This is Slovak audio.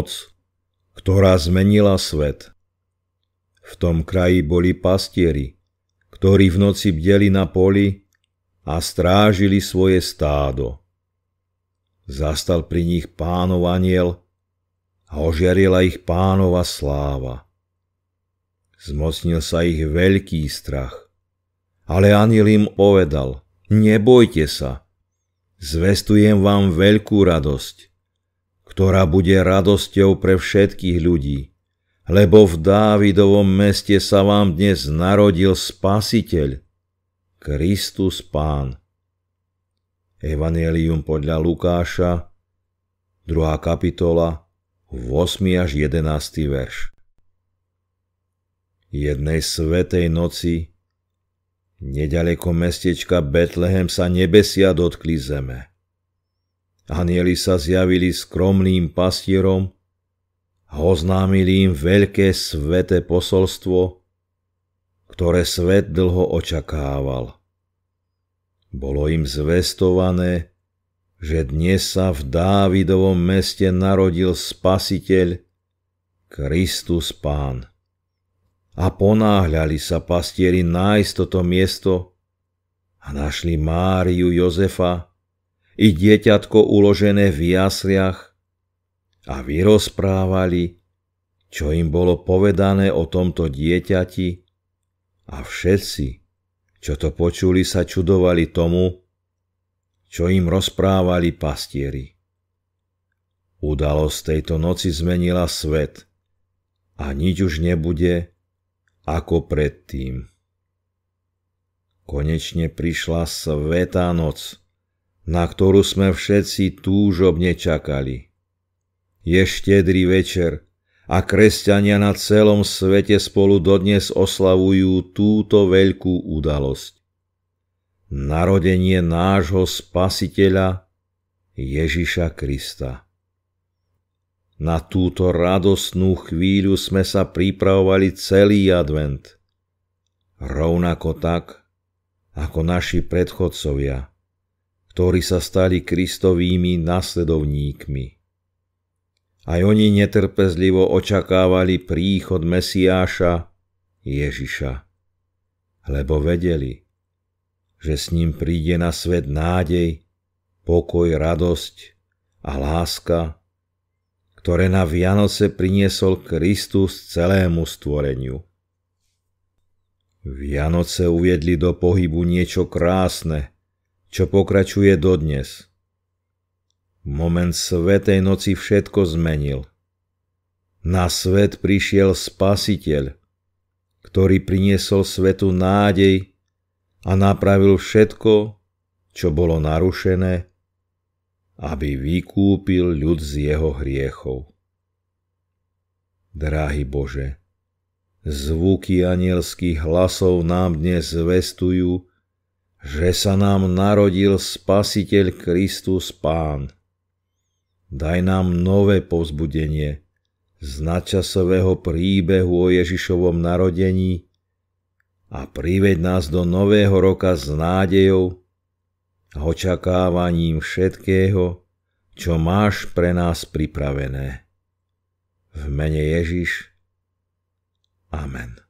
moc, ktorá zmenila svet. V tom kraji boli pastieri, ktorí v noci bdeli na poli a strážili svoje stádo. Zastal pri nich pánov aniel a ožiarila ich pánova sláva. Zmocnil sa ich veľký strach, ale aniel im povedal, nebojte sa, zvestujem vám veľkú radosť, ktorá bude radosťou pre všetkých ľudí. Lebo v Dávidovom meste sa vám dnes narodil Spasiteľ, Kristus Pán. Evangelium podľa Lukáša, 2. kapitola, 8. až 11. verš. Jednej svetej noci, nedaleko mestečka Betlehem sa nebesia dotkli zeme. Anieli sa zjavili skromným pastierom a oznámili im veľké sveté posolstvo, ktoré svet dlho očakával. Bolo im zvestované, že dnes sa v Dávidovom meste narodil Spasiteľ, Kristus Pán. A ponáhľali sa pastieri nájsť toto miesto a našli Máriu Jozefa, i dieťatko uložené v jasliach a vyrozprávali, čo im bolo povedané o tomto dieťati a všetci, čo to počuli, sa čudovali tomu, čo im rozprávali pastieri. Udalosť tejto noci zmenila svet a nič už nebude ako predtým. Konečne prišla svetá noc – na ktorú sme všetci túžobne čakali. Je štedrý večer a kresťania na celom svete spolu dodnes oslavujú túto veľkú udalosť. Narodenie nášho spasiteľa Ježiša Krista. Na túto radostnú chvíľu sme sa pripravovali celý advent. Rovnako tak, ako naši predchodcovia ktorí sa stali Kristovými nasledovníkmi. Aj oni netrpezlivo očakávali príchod Mesiáša, Ježiša, lebo vedeli, že s ním príde na svet nádej, pokoj, radosť a láska, ktoré na Vianoce priniesol Kristus celému stvoreniu. Vianoce uviedli do pohybu niečo krásne, čo pokračuje dodnes. Moment Svetej noci všetko zmenil. Na svet prišiel Spasiteľ, ktorý priniesol svetu nádej a napravil všetko, čo bolo narušené, aby vykúpil ľud z jeho hriechov. Drahý Bože, zvuky anielských hlasov nám dnes zvestujú, že sa nám narodil Spasiteľ Kristus Pán. Daj nám nové povzbudenie z nadčasového príbehu o Ježišovom narodení a priveď nás do nového roka s nádejou a očakávaním všetkého, čo máš pre nás pripravené. V mene Ježiš. Amen.